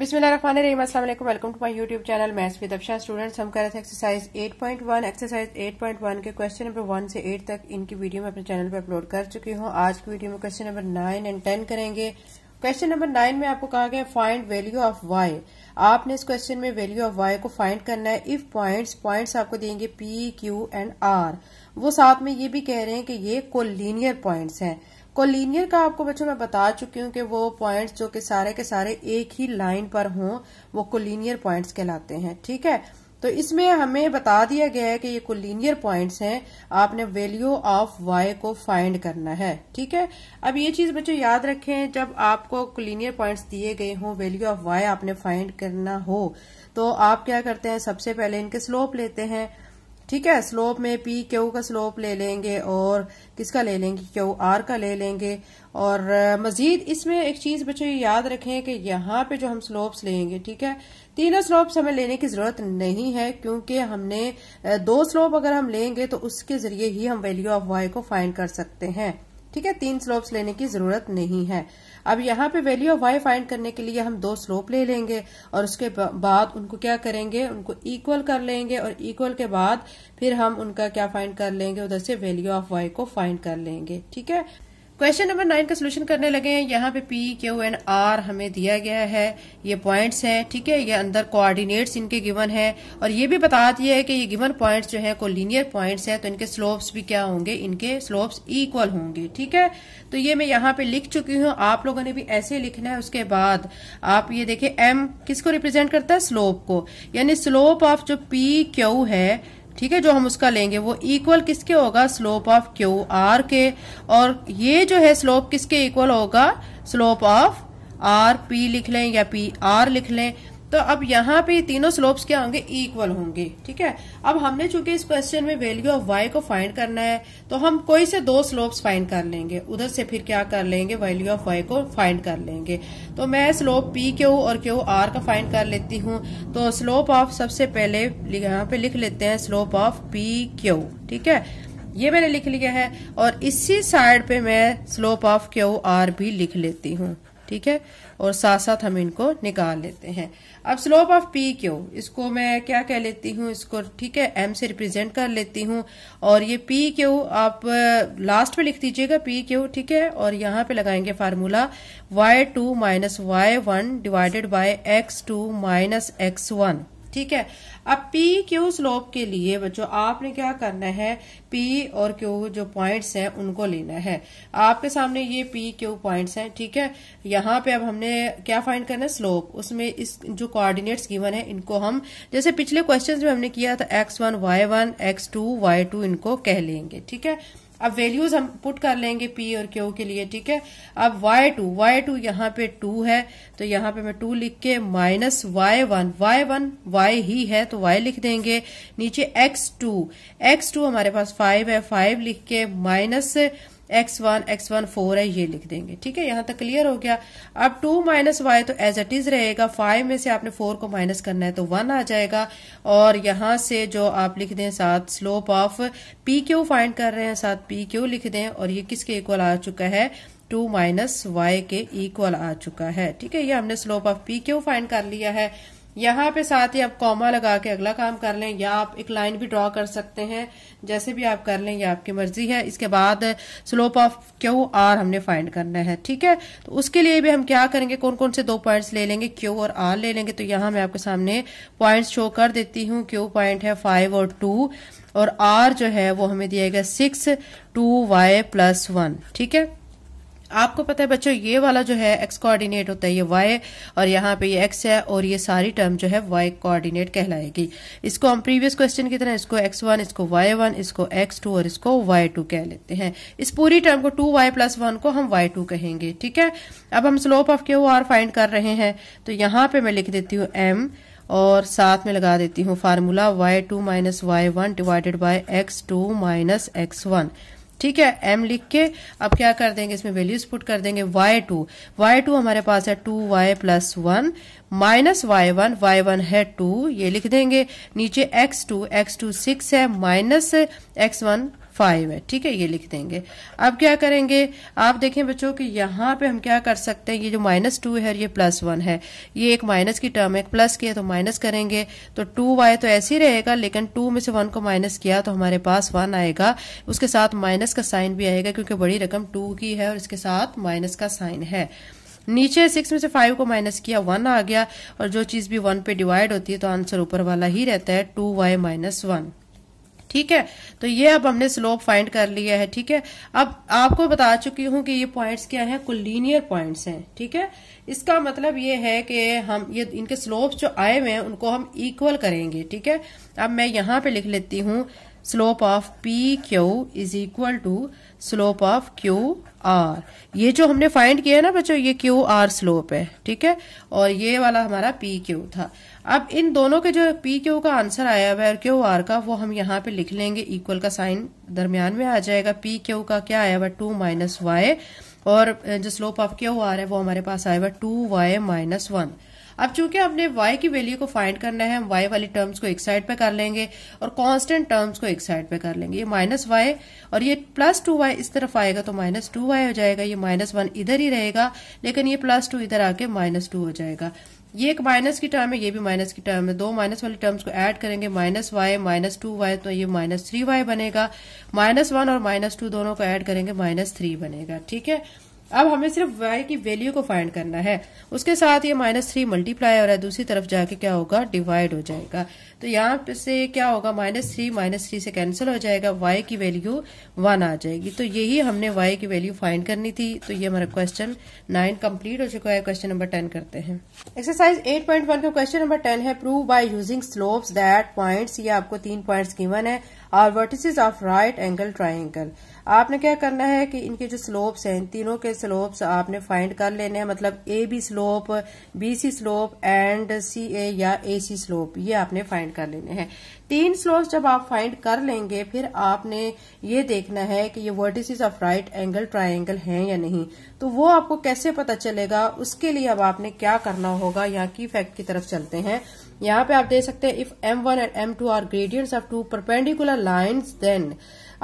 अस्सलाम वालेकुम welcome to my YouTube channel maths with Afsha students हम कर रहे थे एक्सरसाइज 8.1 एक्सरसाइज 8.1 के क्वेश्चन नंबर 1 से 8 तक इनकी वीडियो में अपने चैनल पर अपलोड कर चुकी हूँ आज की वीडियो में क्वेश्चन नंबर 9 एंड 10 करेंगे क्वेश्चन नंबर 9 में आपको कहा गया फाइंड वैल्यू ऑफ वाई आपने इस क्वेश्चन में वैल्यू ऑफ वाई को फाइंड करना है इफ पॉइंट्स पॉइंट्स आपको देंगे पी क्यू एंड आर वो साथ में ये भी कह रहे हैं कि ये कोलिनियर पॉइंट्स हैं कोलिनियर का आपको बच्चों मैं बता चुकी हूँ कि वो पॉइंट्स जो कि सारे के सारे एक ही लाइन पर हों वो कोलिनियर पॉइंट्स कहलाते हैं ठीक है तो इसमें हमें बता दिया गया है कि ये कोलिनियर पॉइंट्स हैं आपने वैल्यू ऑफ वाई को फाइंड करना है ठीक है अब ये चीज बच्चों याद रखें जब आपको कोलिनियर पॉइंट्स दिए गए हों वैल्यू ऑफ वाई आपने फाइंड करना हो तो आप क्या करते हैं सबसे पहले इनके स्लोप लेते हैं ठीक है स्लोप में पी क्यू का स्लोप ले लेंगे और किसका ले लेंगे क्यू आर का ले लेंगे और मजीद इसमें एक चीज बच्चों याद रखें कि यहाँ पे जो हम स्लोप्स लेंगे ठीक है तीनों स्लोप्स हमें लेने की जरूरत नहीं है क्योंकि हमने दो स्लोप अगर हम लेंगे तो उसके जरिए ही हम वैल्यू ऑफ वाई को फाइंड कर सकते हैं ठीक है तीन स्लोप्स लेने की जरूरत नहीं है अब यहाँ पे वैल्यू ऑफ वाई फाइंड करने के लिए हम दो स्लोप ले लेंगे और उसके बाद उनको क्या करेंगे उनको इक्वल कर लेंगे और इक्वल के बाद फिर हम उनका क्या फाइंड कर लेंगे उधर से वैल्यू ऑफ वाई को फाइंड कर लेंगे ठीक है क्वेश्चन नंबर नाइन का सोल्यूशन करने लगे हैं यहाँ पे पी क्यू एंड आर हमें दिया गया है ये पॉइंट्स हैं ठीक है ये अंदर कोऑर्डिनेट्स इनके गिवन है और ये भी बता दिया है कि ये गिवन पॉइंट्स जो है को लीनियर पॉइंट्स हैं तो इनके स्लोप्स भी क्या होंगे इनके स्लोप्स इक्वल होंगे ठीक है तो ये मैं यहाँ पे लिख चुकी हूँ आप लोगों ने भी ऐसे लिखना है उसके बाद आप ये देखे एम किसको रिप्रेजेंट करता है स्लोप को यानी स्लोप ऑफ जो पी क्यू है ठीक है जो हम उसका लेंगे वो इक्वल किसके होगा स्लोप ऑफ क्यू आर के और ये जो है स्लोप किसके इक्वल होगा स्लोप ऑफ आर पी लिख लें या पी आर लिख लें तो अब यहाँ पे तीनों स्लोप्स क्या होंगे इक्वल होंगे ठीक है अब हमने चूंकि इस क्वेश्चन में वैल्यू ऑफ वाई को फाइंड करना है तो हम कोई से दो स्लोप्स फाइंड कर लेंगे उधर से फिर क्या कर लेंगे वैल्यू ऑफ वाई को फाइंड कर लेंगे तो मैं स्लोप पी क्यू और क्यू आर का फाइंड कर लेती हूँ तो स्लोप ऑफ सबसे पहले यहाँ पे लिख लेते हैं स्लोप ऑफ पी क्यू ठीक है ये मैंने लिख लिया है और इसी साइड पे मैं स्लोप ऑफ क्यू आर भी लिख लेती हूँ ठीक है और साथ साथ हम इनको निकाल लेते हैं अब स्लोप ऑफ पी क्यू इसको मैं क्या कह लेती हूँ इसको ठीक है एम से रिप्रेजेंट कर लेती हूँ और ये पी क्यू आप लास्ट पे लिख दीजिएगा पी क्यू ठीक है और यहाँ पे लगाएंगे formula y two minus y one divided by x two minus x one ठीक है अब पी क्यू स्लोप के लिए बच्चों आपने क्या करना है पी और क्यू जो पॉइंट्स हैं उनको लेना है आपके सामने ये पी क्यू पॉइंट्स हैं ठीक है यहाँ पे अब हमने क्या फाइंड करना है स्लोप उसमें इस जो कोऑर्डिनेट्स गिवन है इनको हम जैसे पिछले क्वेश्चन में हमने किया था x one y one x two y two इनको कह लेंगे ठीक है अब वैल्यूज हम पुट कर लेंगे पी और क्यू के लिए ठीक है अब वाई टू वाई टू यहाँ पे टू है तो यहाँ पे मैं टू लिख के minus y one y one y ही है तो वाई लिख देंगे नीचे एक्स टू एक्स टू हमारे पास फाइव है फाइव लिख के minus x one x one four है ये लिख देंगे ठीक है यहां तक क्लियर हो गया अब टू माइनस वाई तो एज इट इज रहेगा फाइव में से आपने फोर को माइनस करना है तो वन आ जाएगा और यहां से जो आप लिख दें साथ slope of P Q find कर रहे हैं साथ पी क्यू लिख दें और ये किसके इक्वल आ चुका है टू माइनस वाई के इक्वल आ चुका है ठीक है ये हमने slope of P Q find कर लिया है यहाँ पे साथ ही आप कॉमा लगा के अगला काम कर लें या आप एक लाइन भी ड्रॉ कर सकते हैं जैसे भी आप कर लें ये आपकी मर्जी है इसके बाद स्लोप ऑफ क्यू आर हमने फाइंड करना है ठीक है तो उसके लिए भी हम क्या करेंगे कौन कौन से दो पॉइंट्स ले लेंगे क्यू और आर ले लेंगे तो यहाँ मैं आपके सामने पॉइंट्स शो कर देती हूँ क्यू पॉइंट है फाइव और टू और आर जो है वो हमें दिया गया six two y plus one ठीक है आपको पता है बच्चों ये वाला जो है एक्स कोऑर्डिनेट होता है ये वाई और यहाँ पे ये एक्स है और ये सारी टर्म जो है वाई कोऑर्डिनेट कहलाएगी इसको हम प्रीवियस क्वेश्चन की तरह इसको एक्स वन इसको वाई वन इसको एक्स टू और इसको वाई टू कह लेते हैं इस पूरी टर्म को टू वाई प्लस वन को हम वाई टू कहेंगे ठीक है अब हम slope of Q R find कर रहे हैं तो यहाँ पे मैं लिख देती हूँ एम और साथ में लगा देती हूँ formula y two minus y one divided by x two minus x one ठीक है एम लिख के अब क्या कर देंगे इसमें वैल्यूज पुट कर देंगे वाई टू वाई टू हमारे पास है two y plus one minus y one y one है टू ये लिख देंगे नीचे x two x two six है माइनस एक्स वन फाइव है ठीक है ये लिख देंगे अब क्या करेंगे आप देखें बच्चों कि यहाँ पे हम क्या कर सकते हैं ये जो माइनस टू है ये प्लस वन है ये एक माइनस की टर्म है प्लस की है तो माइनस करेंगे तो टू वाई तो ऐसे ही रहेगा लेकिन टू में से वन को माइनस किया तो हमारे पास वन आएगा उसके साथ माइनस का साइन भी आएगा क्योंकि बड़ी रकम टू की है और इसके साथ माइनस का साइन है नीचे सिक्स में से फाइव को माइनस किया वन आ गया और जो चीज़ भी वन पे डिवाइड होती है तो आंसर ऊपर वाला ही रहता है टू वाई माइनस वन ठीक है तो ये अब हमने स्लोप फाइंड कर लिया है ठीक है अब आपको बता चुकी हूं कि ये पॉइंट्स क्या है कुलीनियर पॉइंट्स हैं ठीक है इसका मतलब ये है कि हम ये इनके स्लोप्स जो आए हुए हैं उनको हम इक्वल करेंगे ठीक है अब मैं यहां पे लिख लेती हूं slope of P Q is equal to slope of Q R ये जो हमने फाइंड किया है ना बच्चों ये क्यू आर स्लोप है ठीक है और ये वाला हमारा पी क्यू था अब इन दोनों के जो पी क्यू का आंसर आया हुआ है और क्यू आर का वो हम यहाँ पे लिख लेंगे इक्वल का साइन दरमियान में आ जाएगा पी क्यू का क्या आया हुआ टू माइनस वाई और जो स्लोप ऑफ क्यू आर है वो हमारे पास आया हुआ टू वाई माइनस वन अब चूंकि हमने वाई की वैल्यू को फाइंड करना है हम वाई वाली टर्म्स को एक साइड पे कर लेंगे और कांस्टेंट टर्म्स को एक साइड पे कर लेंगे ये माइनस वाई और ये प्लस टू वाई इस तरफ आएगा तो माइनस टू वाई हो जाएगा ये माइनस वन इधर ही रहेगा लेकिन ये प्लस टू इधर आके माइनस टू हो जाएगा ये एक माइनस की टर्म है ये भी माइनस की टर्म है दो माइनस वाली टर्म्स को ऐड करेंगे minus y minus two y तो ये माइनस थ्री वाई बनेगा माइनस वन और माइनस टू दोनों को ऐड करेंगे माइनस थ्री बनेगा ठीक है अब हमें सिर्फ y की वैल्यू को फाइंड करना है उसके साथ ये माइनस थ्री मल्टीप्लाई हो रहा है दूसरी तरफ जाके क्या होगा डिवाइड हो जाएगा तो यहाँ पे से क्या होगा माइनस थ्री माइनस थ्री से कैंसिल हो जाएगा y की वैल्यू वन आ जाएगी तो यही हमने y की वैल्यू फाइंड करनी थी तो ये हमारा क्वेश्चन नाइन कम्प्लीट हो चुका है क्वेश्चन नंबर टेन करते हैं एक्सरसाइज एट पॉइंट वन का क्वेश्चन नंबर टेन है prove by using slopes that point ये आपको तीन पॉइंट गिवन है और vertices of right angle triangle आपने क्या करना है कि इनके जो स्लोप्स हैं इन तीनों के स्लोप्स आपने फाइंड कर लेने हैं मतलब A B slope B C slope and C A या ए सी स्लोप ये आपने फाइंड कर लेने हैं तीन स्लोप्स जब आप फाइंड कर लेंगे फिर आपने ये देखना है कि ये vertices of right angle triangle हैं या नहीं तो वो आपको कैसे पता चलेगा उसके लिए अब आपने क्या करना होगा यहाँ की फैक्ट की तरफ चलते हैं यहाँ पे आप देख सकते हैं if M one and M two are gradients of two perpendicular lines then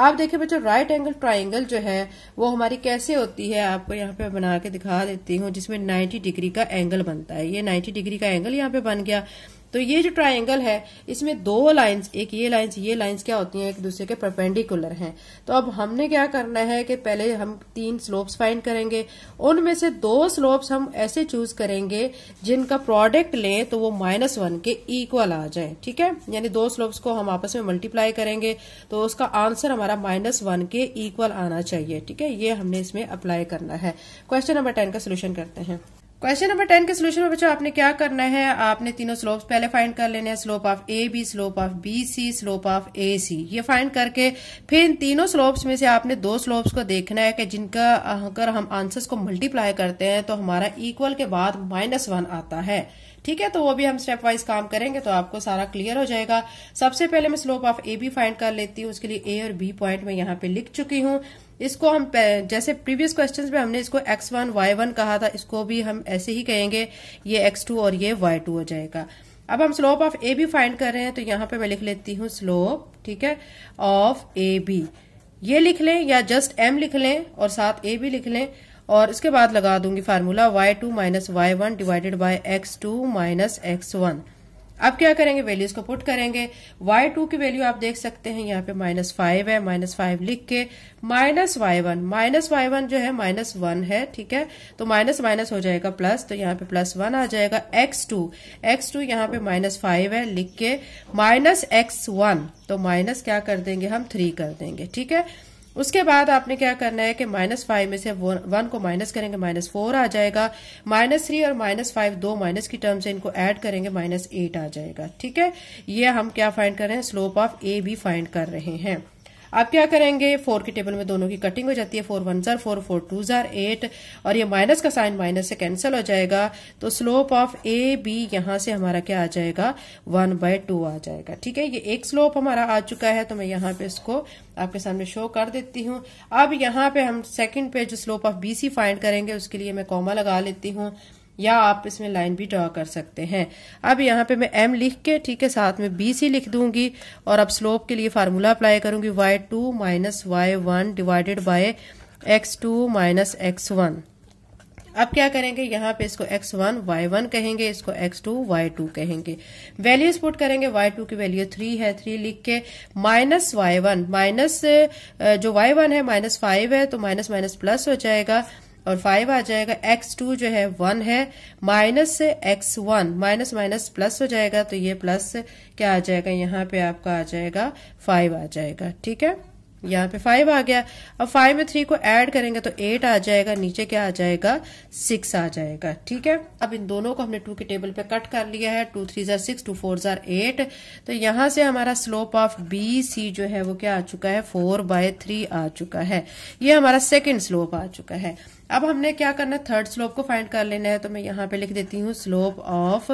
आप देखे बच्चों राइट एंगल ट्राइंगल जो है वो हमारी कैसे होती है आपको यहाँ पे बना के दिखा देती हूँ जिसमें 90 डिग्री का एंगल बनता है ये 90 डिग्री का एंगल यहाँ पे बन गया तो ये जो ट्राइंगल है इसमें दो लाइंस एक ये लाइंस ये लाइंस क्या होती हैं एक दूसरे के परपेंडिकुलर हैं तो अब हमने क्या करना है कि पहले हम तीन स्लोप्स फाइंड करेंगे उनमें से दो स्लोप्स हम ऐसे चूज करेंगे जिनका प्रोडक्ट लें तो वो माइनस वन के इक्वल आ जाए ठीक है यानी दो स्लोप्स को हम आपस में मल्टीप्लाई करेंगे तो उसका आंसर हमारा माइनस वन के इक्वल आना चाहिए ठीक है ये हमने इसमें अप्लाई करना है क्वेश्चन नंबर टेन का सोल्यूशन करते हैं क्वेश्चन नंबर टेन के सोल्यूशन में बच्चों आपने क्या करना है आपने तीनों स्लोप पहले फाइंड कर लेने हैं slope of A B slope of B C slope of A C ये फाइंड करके फिर इन तीनों स्लोप्स में से आपने दो स्लोप्स को देखना है कि जिनका अगर हम आंसर्स को मल्टीप्लाई करते हैं तो हमारा इक्वल के बाद माइनस वन आता है ठीक है तो वो भी हम स्टेप वाइज काम करेंगे तो आपको सारा क्लियर हो जाएगा सबसे पहले मैं slope of A B find कर लेती हूँ उसके लिए ए और बी पॉइंट में यहाँ पे लिख चुकी हूँ इसको हम जैसे प्रीवियस क्वेश्चंस में हमने इसको एक्स वन वाई वन कहा था इसको भी हम ऐसे ही कहेंगे ये एक्स टू और ये वाई टू हो जाएगा अब हम slope of A B find कर रहे हैं तो यहाँ पे मैं लिख लेती हूँ स्लोप ठीक है ऑफ ए बी ये लिख लें या जस्ट एम लिख लें और साथ ए भी लिख लें और इसके बाद लगा दूंगी formula y two minus y one divided by x two minus x one अब क्या करेंगे वैल्यूज को पुट करेंगे वाई टू की वैल्यू आप देख सकते हैं यहाँ पे माइनस फाइव है माइनस फाइव लिख के minus y one minus y one जो है माइनस वन है ठीक है तो माइनस माइनस हो जाएगा प्लस तो यहाँ पे प्लस वन आ जाएगा एक्स टू एक्स टू यहाँ पे माइनस फाइव है लिख के माइनस एक्स वन तो माइनस क्या कर देंगे हम थ्री कर देंगे ठीक है उसके बाद आपने क्या करना है कि माइनस फाइव में से वन को माइनस करेंगे माइनस फोर आ जाएगा माइनस थ्री और माइनस फाइव दो माइनस की टर्म से इनको ऐड करेंगे माइनस एट आ जाएगा ठीक है ये हम क्या फाइंड कर रहे हैं स्लोप ऑफ ए भी फाइंड कर रहे हैं आप क्या करेंगे फोर के टेबल में दोनों की कटिंग हो जाती है फोर वन जार फोर फोर टू जार एट और ये माइनस का साइन माइनस से कैंसिल हो जाएगा तो स्लोप ऑफ ए बी यहां से हमारा क्या आ जाएगा वन बाय टू आ जाएगा ठीक है ये एक स्लोप हमारा आ चुका है तो मैं यहां पे इसको आपके सामने शो कर देती हूं अब यहाँ पे हम सेकंड पे जो slope of B C find करेंगे उसके लिए मैं कॉमा लगा लेती हूँ या आप इसमें लाइन भी ड्रॉ कर सकते हैं अब यहाँ पे मैं एम लिख के ठीक है साथ में बी सी लिख दूंगी और अब स्लोप के लिए फार्मूला अप्लाई करूंगी y two minus y one divided by x two minus x one अब क्या करेंगे यहाँ पे इसको x1 वन वाई वन कहेंगे इसको x2 वाई टू कहेंगे वैल्यूज पुट करेंगे y2 की वैल्यू 3 है 3 लिख के माइनस वाई वन माइनस जो y1 है माइनस फाइव है तो माइनस माइनस प्लस हो जाएगा और फाइव आ जाएगा एक्स टू जो है वन है minus x one minus minus plus हो जाएगा तो ये प्लस क्या आ जाएगा यहाँ पे आपका आ जाएगा फाइव आ जाएगा ठीक है यहाँ पे फाइव आ गया अब फाइव में थ्री को ऐड करेंगे तो एट आ जाएगा नीचे क्या आ जाएगा सिक्स आ जाएगा ठीक है अब इन दोनों को हमने टू के टेबल पे कट कर लिया है टू थ्री जार सिक्स टू फोर जार एट तो यहां से हमारा स्लोप ऑफ बी सी जो है वो क्या आ चुका है फोर बाय थ्री आ चुका है ये हमारा सेकेंड स्लोप आ चुका है अब हमने क्या करना है थर्ड स्लोप को फाइंड कर लेना है तो मैं यहाँ पे लिख देती हूँ स्लोप ऑफ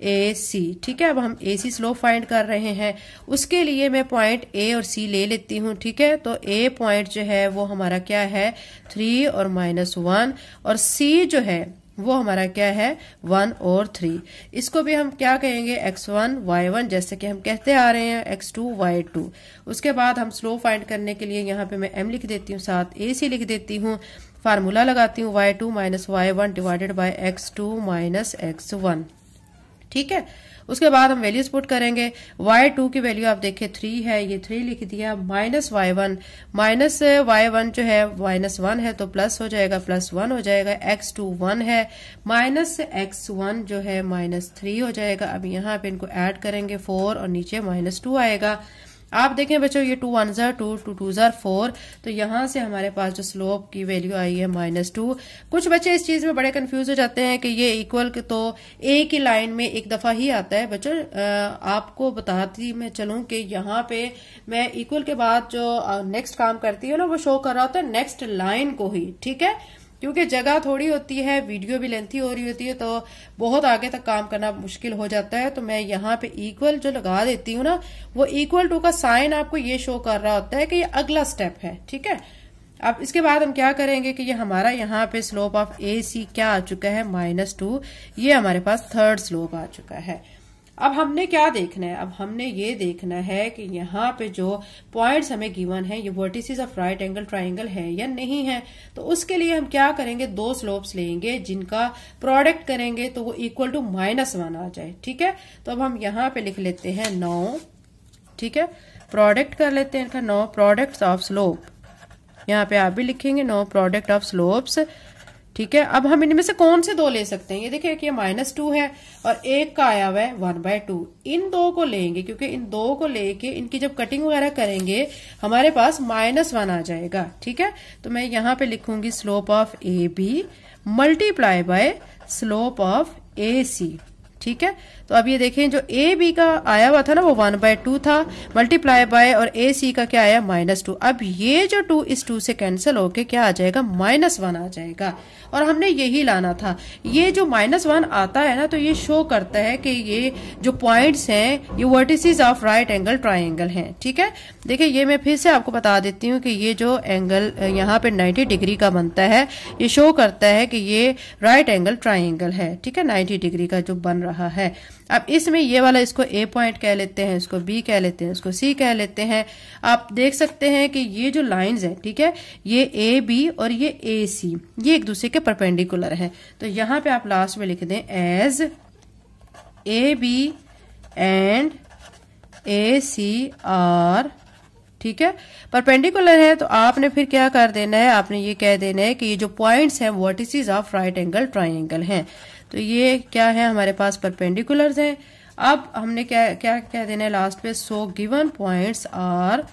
ए सी ठीक है अब हम ए सी स्लोप फाइंड कर रहे हैं उसके लिए मैं पॉइंट ए और सी ले लेती हूँ ठीक है तो ए पॉइंट जो है वो हमारा क्या है थ्री और माइनस वन और सी जो है वो हमारा क्या है वन और थ्री इसको भी हम क्या कहेंगे एक्स वन वाई वन जैसे कि हम कहते आ रहे हैं एक्स टू वाई टू उसके बाद हम स्लो फाइंड करने के लिए यहाँ पे मैं एम लिख देती हूँ साथ ए सी लिख देती हूँ फार्मूला लगाती हूँ y two minus y one divided by x two minus x one ठीक है उसके बाद हम वैल्यूज पुट करेंगे वाई टू की वैल्यू आप देखे थ्री है ये थ्री लिख दिया minus y one minus y one जो है माइनस वन है तो प्लस हो जाएगा प्लस वन हो जाएगा एक्स टू वन है माइनस एक्स वन जो है माइनस थ्री हो जाएगा अब यहाँ पे इनको ऐड करेंगे फोर और नीचे माइनस टू आएगा आप देखें बच्चों ये टू वन ज़ार टू टू टू ज़ार फोर तो यहाँ से हमारे पास जो स्लोप की वैल्यू आई है माइनस टू कुछ बच्चे इस चीज़ में बड़े कन्फ्यूज हो जाते हैं कि ये इक्वल तो ए की लाइन में एक दफ़ा ही आता है बच्चों आपको बताती मैं चलू कि यहाँ पे मैं इक्वल के बाद जो नेक्स्ट काम करती है ना वो शो कर रहा होता है नेक्स्ट लाइन को ही ठीक है क्योंकि जगह थोड़ी होती है वीडियो भी लेंथी हो रही होती है तो बहुत आगे तक काम करना मुश्किल हो जाता है तो मैं यहाँ पे इक्वल जो लगा देती हूँ ना वो इक्वल टू का साइन आपको ये शो कर रहा होता है कि ये अगला स्टेप है ठीक है अब इसके बाद हम क्या करेंगे कि ये हमारा यहाँ पे स्लोप ऑफ ए सी क्या आ चुका है माइनस टू ये हमारे पास थर्ड स्लोप आ चुका है अब हमने क्या देखना है अब हमने ये देखना है कि यहाँ पे जो पॉइंट हमें गिवन है ये vertices of right angle triangle है या नहीं है तो उसके लिए हम क्या करेंगे दो स्लोप्स लेंगे जिनका प्रोडक्ट करेंगे तो वो इक्वल टू माइनस वन आ जाए ठीक है तो अब हम यहाँ पे लिख लेते हैं नौ ठीक है प्रोडक्ट कर लेते हैं इनका नौ प्रोडक्ट ऑफ स्लोप यहाँ पे आप भी लिखेंगे नौ प्रोडक्ट ऑफ स्लोप्स ठीक है अब हम इनमें से कौन से दो ले सकते हैं ये देखिए कि माइनस टू है और एक का आया हुआ है वन बाय टू इन दो को लेंगे क्योंकि इन दो को लेके इनकी जब कटिंग वगैरह करेंगे हमारे पास माइनस वन आ जाएगा ठीक है तो मैं यहां पे लिखूंगी slope of A B multiply by slope of A C ठीक है तो अब ये देखें जो ए बी का आया हुआ था ना वो वन बाय टू था मल्टीप्लाई बाय और ए सी का क्या आया माइनस टू अब ये जो टू इस टू से कैंसिल होके क्या आ जाएगा माइनस वन आ जाएगा और हमने यही लाना था ये जो माइनस वन आता है ना तो ये शो करता है कि ये जो पॉइंट्स हैं ये vertices of right angle triangle हैं ठीक है देखिए ये मैं फिर से आपको बता देती हूँ कि ये जो एंगल यहाँ पे 90 डिग्री का बनता है ये शो करता है कि ये राइट एंगल ट्राइंगल है ठीक है 90 डिग्री का जो बन रहा है अब इसमें ये वाला इसको ए पॉइंट कह लेते हैं इसको बी कह लेते हैं इसको सी कह लेते हैं आप देख सकते हैं कि ये जो लाइंस हैं ठीक है ये ए बी और ये ए सी ये एक दूसरे के परपेंडिकुलर है तो यहाँ पे आप लास्ट में लिख दें as A B and A C are ठीक है परपेंडिकुलर है तो आपने फिर क्या कर देना है आपने ये कह देना है कि ये जो पॉइंट्स हैं vertices of right angle triangle हैं तो ये क्या है हमारे पास परपेंडिकुलर्स हैं अब हमने क्या क्या कह देना है लास्ट पे सो गिवन पॉइंट्स आर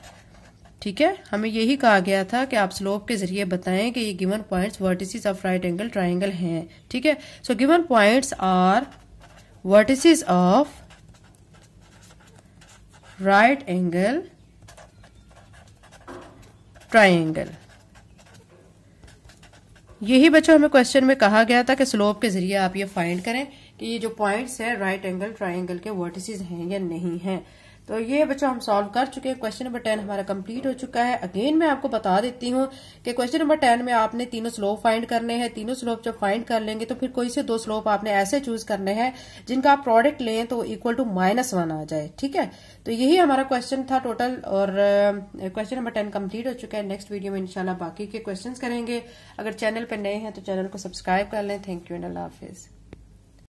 ठीक है हमें यही कहा गया था कि आप स्लोप के जरिए बताएं कि ये given points vertices of right angle triangle हैं ठीक है so given points are vertices of right angle triangle यही बच्चों हमें क्वेश्चन में कहा गया था कि स्लोप के जरिए आप ये फाइंड करें कि ये जो पॉइंट्स है राइट एंगल ट्राइंगल के वर्टिसेस हैं या नहीं हैं तो ये बच्चों हम सॉल्व कर चुके हैं क्वेश्चन नंबर टेन हमारा कंप्लीट हो चुका है अगेन मैं आपको बता देती हूँ कि क्वेश्चन नंबर टेन में आपने तीनों स्लोप फाइंड करने हैं तीनों स्लोप जब फाइंड कर लेंगे तो फिर कोई से दो स्लोप आपने ऐसे चूज करने हैं जिनका आप प्रोडक्ट लें तो इक्वल टू माइनस वन आ जाए ठीक है तो यही हमारा क्वेश्चन था टोटल और क्वेश्चन नंबर टेन कम्प्लीट हो चुका है नेक्स्ट वीडियो में इनशाला बाकी के क्वेश्चन करेंगे अगर चैनल पर नए हैं तो चैनल को सब्सक्राइब कर लें थैंक यू एंड अल्लाह हाफिज़